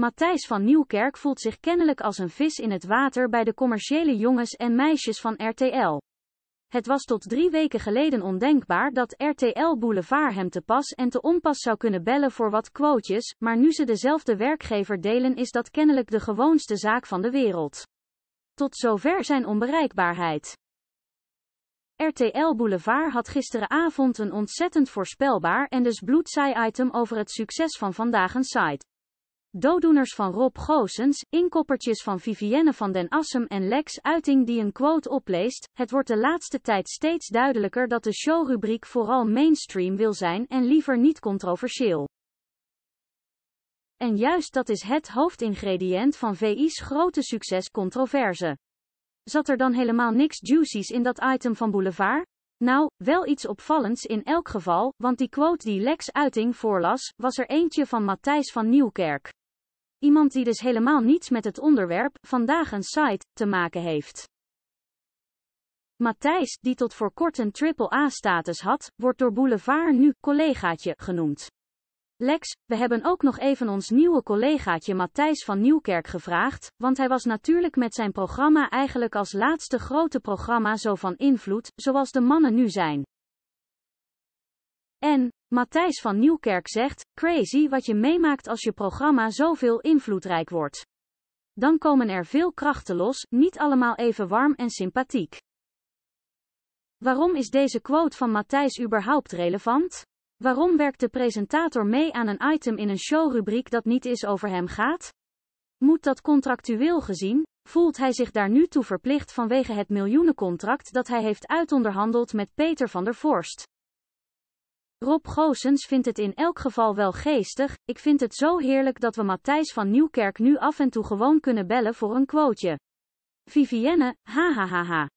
Matthijs van Nieuwkerk voelt zich kennelijk als een vis in het water bij de commerciële jongens en meisjes van RTL. Het was tot drie weken geleden ondenkbaar dat RTL Boulevard hem te pas en te onpas zou kunnen bellen voor wat quotejes, maar nu ze dezelfde werkgever delen is dat kennelijk de gewoonste zaak van de wereld. Tot zover zijn onbereikbaarheid. RTL Boulevard had gisteravond een ontzettend voorspelbaar en dus bloedzaai item over het succes van vandaag een site. Dooddoeners van Rob Goosens, inkoppertjes van Vivienne van den Assem en Lex Uiting die een quote opleest. Het wordt de laatste tijd steeds duidelijker dat de showrubriek vooral mainstream wil zijn en liever niet controversieel. En juist dat is het hoofdingrediënt van VI's grote succes controverse. Zat er dan helemaal niks juicies in dat item van Boulevard? Nou, wel iets opvallends in elk geval, want die quote die Lex Uiting voorlas, was er eentje van Matthijs van Nieuwkerk. Iemand die dus helemaal niets met het onderwerp, vandaag een site, te maken heeft. Matthijs, die tot voor kort een AAA-status had, wordt door Boulevard nu collegaatje genoemd. Lex, we hebben ook nog even ons nieuwe collegaatje Matthijs van Nieuwkerk gevraagd, want hij was natuurlijk met zijn programma eigenlijk als laatste grote programma zo van invloed, zoals de mannen nu zijn. En, Matthijs van Nieuwkerk zegt, crazy wat je meemaakt als je programma zoveel invloedrijk wordt. Dan komen er veel krachten los, niet allemaal even warm en sympathiek. Waarom is deze quote van Matthijs überhaupt relevant? Waarom werkt de presentator mee aan een item in een showrubriek dat niet is over hem gaat? Moet dat contractueel gezien? Voelt hij zich daar nu toe verplicht vanwege het miljoenencontract dat hij heeft uitonderhandeld met Peter van der Vorst? Rob Goosens vindt het in elk geval wel geestig, ik vind het zo heerlijk dat we Matthijs van Nieuwkerk nu af en toe gewoon kunnen bellen voor een quoteje. Vivienne, ha ha ha ha.